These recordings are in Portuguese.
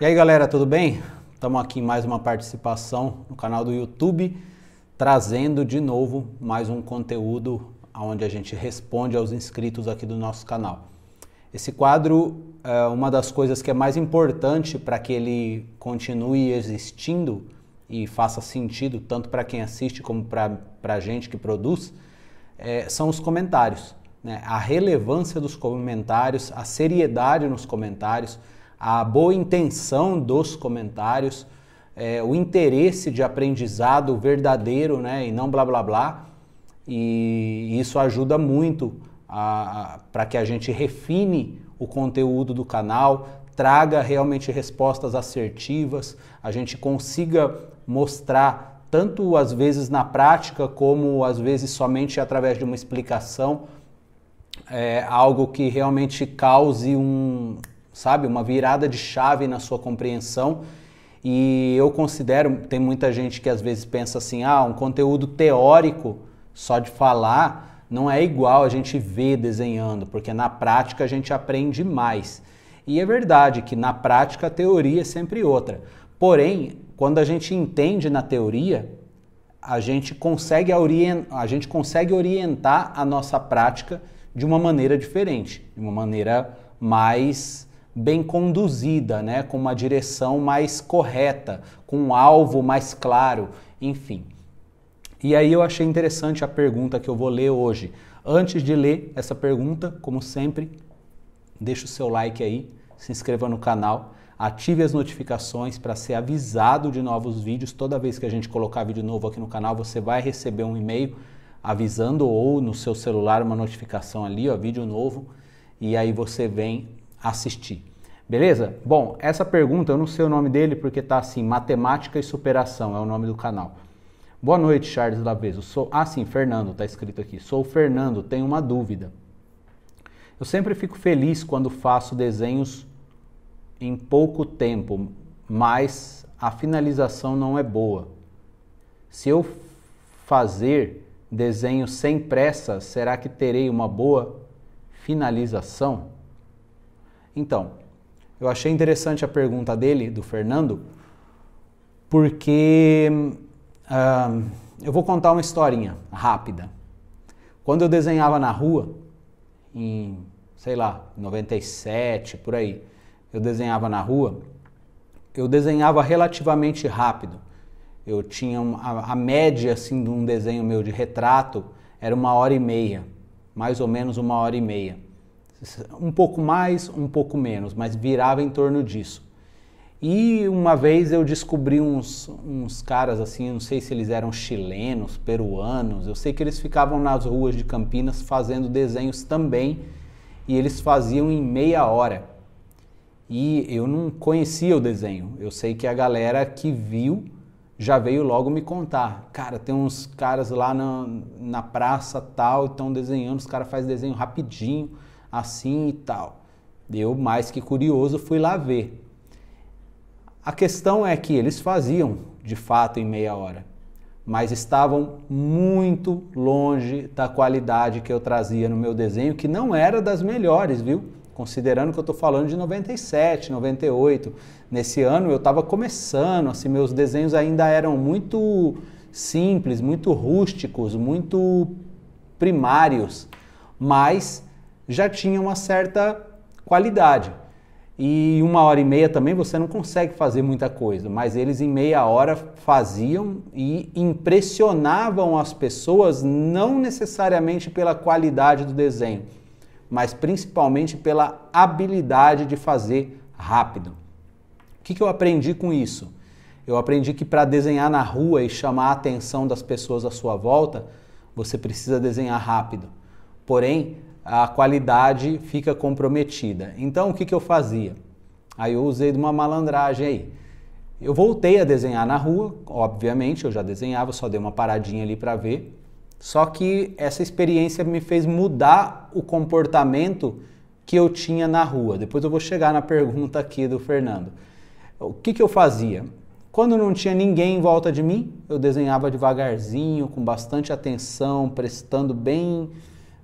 E aí galera, tudo bem? Estamos aqui em mais uma participação no canal do YouTube, trazendo de novo mais um conteúdo onde a gente responde aos inscritos aqui do nosso canal. Esse quadro é uma das coisas que é mais importante para que ele continue existindo e faça sentido tanto para quem assiste como para a gente que produz, é, são os comentários. Né? A relevância dos comentários, a seriedade nos comentários a boa intenção dos comentários, é, o interesse de aprendizado verdadeiro, né, e não blá blá blá. E isso ajuda muito para que a gente refine o conteúdo do canal, traga realmente respostas assertivas, a gente consiga mostrar tanto às vezes na prática como às vezes somente através de uma explicação é, algo que realmente cause um, sabe? Uma virada de chave na sua compreensão. E eu considero, tem muita gente que às vezes pensa assim, ah, um conteúdo teórico só de falar não é igual a gente vê desenhando, porque na prática a gente aprende mais. E é verdade que na prática a teoria é sempre outra. Porém, quando a gente entende na teoria, a gente consegue, orientar, a gente consegue orientar a nossa prática de uma maneira diferente, de uma maneira mais bem conduzida, né? com uma direção mais correta, com um alvo mais claro, enfim. E aí eu achei interessante a pergunta que eu vou ler hoje. Antes de ler essa pergunta, como sempre, deixa o seu like aí, se inscreva no canal, ative as notificações para ser avisado de novos vídeos. Toda vez que a gente colocar vídeo novo aqui no canal, você vai receber um e-mail avisando ou no seu celular uma notificação ali, ó, vídeo novo, e aí você vem assistir. Beleza? Bom, essa pergunta, eu não sei o nome dele porque tá assim, Matemática e Superação é o nome do canal. Boa noite, Charles Laveso. Sou... Ah, sim, Fernando, tá escrito aqui. Sou o Fernando, tenho uma dúvida. Eu sempre fico feliz quando faço desenhos em pouco tempo, mas a finalização não é boa. Se eu fazer desenho sem pressa, será que terei uma boa finalização? Então, eu achei interessante a pergunta dele, do Fernando, porque uh, eu vou contar uma historinha rápida. Quando eu desenhava na rua, em, sei lá, 97, por aí, eu desenhava na rua, eu desenhava relativamente rápido. Eu tinha uma, a, a média assim de um desenho meu de retrato era uma hora e meia, mais ou menos uma hora e meia um pouco mais, um pouco menos, mas virava em torno disso. E uma vez eu descobri uns, uns caras assim, não sei se eles eram chilenos, peruanos, eu sei que eles ficavam nas ruas de Campinas fazendo desenhos também, e eles faziam em meia hora. E eu não conhecia o desenho, eu sei que a galera que viu já veio logo me contar. Cara, tem uns caras lá na, na praça tal, estão desenhando, os caras fazem desenho rapidinho assim e tal. Eu, mais que curioso, fui lá ver. A questão é que eles faziam, de fato, em meia hora, mas estavam muito longe da qualidade que eu trazia no meu desenho, que não era das melhores, viu? Considerando que eu estou falando de 97, 98. Nesse ano eu estava começando, assim, meus desenhos ainda eram muito simples, muito rústicos, muito primários, mas já tinha uma certa qualidade. E uma hora e meia também você não consegue fazer muita coisa, mas eles em meia hora faziam e impressionavam as pessoas não necessariamente pela qualidade do desenho, mas principalmente pela habilidade de fazer rápido. O que, que eu aprendi com isso? Eu aprendi que para desenhar na rua e chamar a atenção das pessoas à sua volta, você precisa desenhar rápido. Porém, a qualidade fica comprometida. Então o que, que eu fazia? Aí eu usei de uma malandragem aí. Eu voltei a desenhar na rua, obviamente, eu já desenhava, só dei uma paradinha ali para ver. Só que essa experiência me fez mudar o comportamento que eu tinha na rua. Depois eu vou chegar na pergunta aqui do Fernando. O que, que eu fazia? Quando não tinha ninguém em volta de mim, eu desenhava devagarzinho, com bastante atenção, prestando bem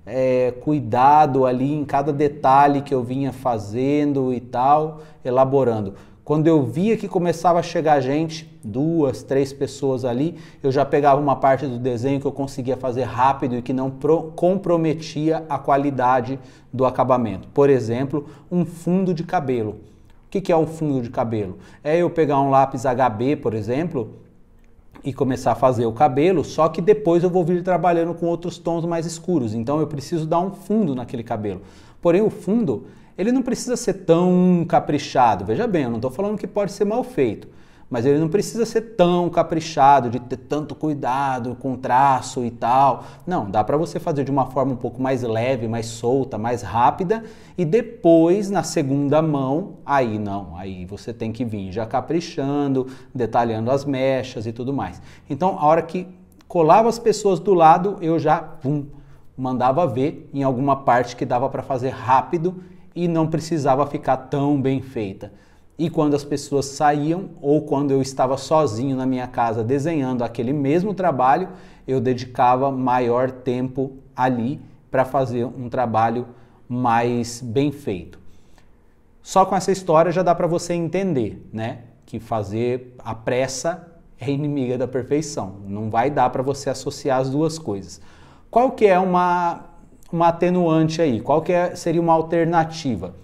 é, cuidado ali em cada detalhe que eu vinha fazendo e tal, elaborando. Quando eu via que começava a chegar gente, duas, três pessoas ali, eu já pegava uma parte do desenho que eu conseguia fazer rápido e que não comprometia a qualidade do acabamento. Por exemplo, um fundo de cabelo. O que, que é um fundo de cabelo? É eu pegar um lápis HB, por exemplo, e começar a fazer o cabelo, só que depois eu vou vir trabalhando com outros tons mais escuros. Então eu preciso dar um fundo naquele cabelo. Porém, o fundo, ele não precisa ser tão caprichado. Veja bem, eu não estou falando que pode ser mal feito mas ele não precisa ser tão caprichado, de ter tanto cuidado com traço e tal. Não, dá para você fazer de uma forma um pouco mais leve, mais solta, mais rápida e depois na segunda mão, aí não, aí você tem que vir já caprichando, detalhando as mechas e tudo mais. Então, a hora que colava as pessoas do lado, eu já pum, mandava ver em alguma parte que dava para fazer rápido e não precisava ficar tão bem feita. E quando as pessoas saíam ou quando eu estava sozinho na minha casa desenhando aquele mesmo trabalho, eu dedicava maior tempo ali para fazer um trabalho mais bem feito. Só com essa história já dá para você entender, né, que fazer a pressa é inimiga da perfeição. Não vai dar para você associar as duas coisas. Qual que é uma uma atenuante aí? Qual que é, seria uma alternativa?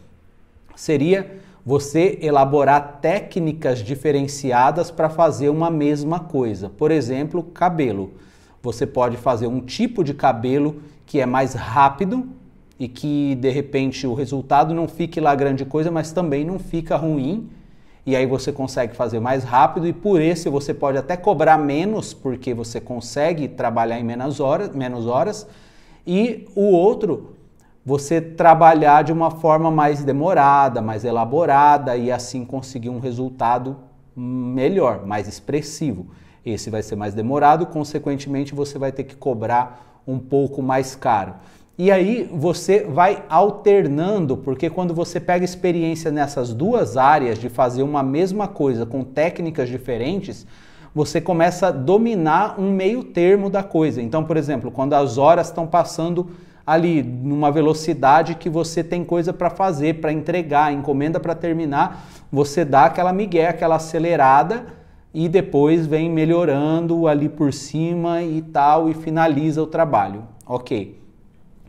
Seria você elaborar técnicas diferenciadas para fazer uma mesma coisa. Por exemplo, cabelo. Você pode fazer um tipo de cabelo que é mais rápido e que de repente o resultado não fique lá grande coisa, mas também não fica ruim. E aí você consegue fazer mais rápido e por esse você pode até cobrar menos, porque você consegue trabalhar em menos horas, menos horas. E o outro você trabalhar de uma forma mais demorada, mais elaborada e assim conseguir um resultado melhor, mais expressivo. Esse vai ser mais demorado, consequentemente você vai ter que cobrar um pouco mais caro. E aí você vai alternando, porque quando você pega experiência nessas duas áreas de fazer uma mesma coisa com técnicas diferentes, você começa a dominar um meio termo da coisa. Então, por exemplo, quando as horas estão passando ali numa velocidade que você tem coisa para fazer, para entregar, encomenda para terminar, você dá aquela migué, aquela acelerada e depois vem melhorando ali por cima e tal e finaliza o trabalho. OK.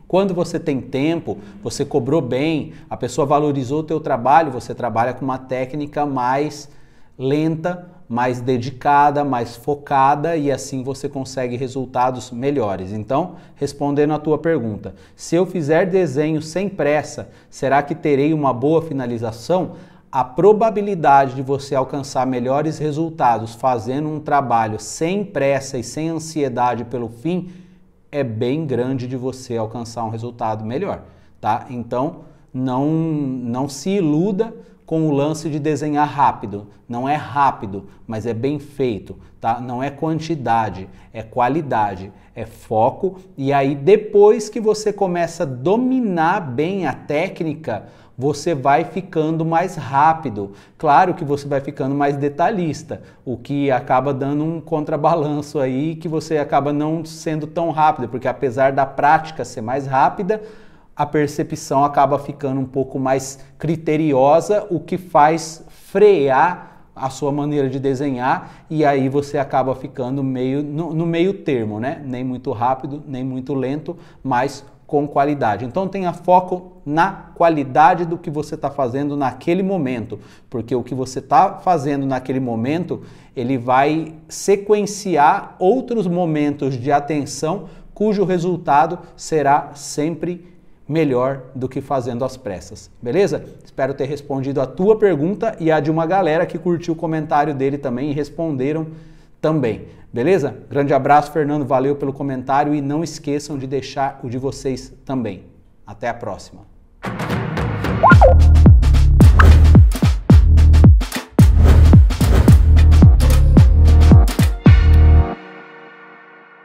Quando você tem tempo, você cobrou bem, a pessoa valorizou o teu trabalho, você trabalha com uma técnica mais lenta, mais dedicada, mais focada e assim você consegue resultados melhores. Então, respondendo à tua pergunta, se eu fizer desenho sem pressa, será que terei uma boa finalização? A probabilidade de você alcançar melhores resultados fazendo um trabalho sem pressa e sem ansiedade pelo fim é bem grande de você alcançar um resultado melhor, tá? Então, não não se iluda com o lance de desenhar rápido. Não é rápido, mas é bem feito, tá? Não é quantidade, é qualidade, é foco. E aí depois que você começa a dominar bem a técnica, você vai ficando mais rápido. Claro que você vai ficando mais detalhista, o que acaba dando um contrabalanço aí que você acaba não sendo tão rápido, porque apesar da prática ser mais rápida, a percepção acaba ficando um pouco mais criteriosa, o que faz frear a sua maneira de desenhar e aí você acaba ficando meio no, no meio termo, né? Nem muito rápido, nem muito lento, mas com qualidade. Então tenha foco na qualidade do que você está fazendo naquele momento, porque o que você está fazendo naquele momento ele vai sequenciar outros momentos de atenção cujo resultado será sempre melhor do que fazendo às pressas. Beleza? Espero ter respondido a tua pergunta e a de uma galera que curtiu o comentário dele também e responderam também. Beleza? Grande abraço, Fernando. Valeu pelo comentário e não esqueçam de deixar o de vocês também. Até a próxima.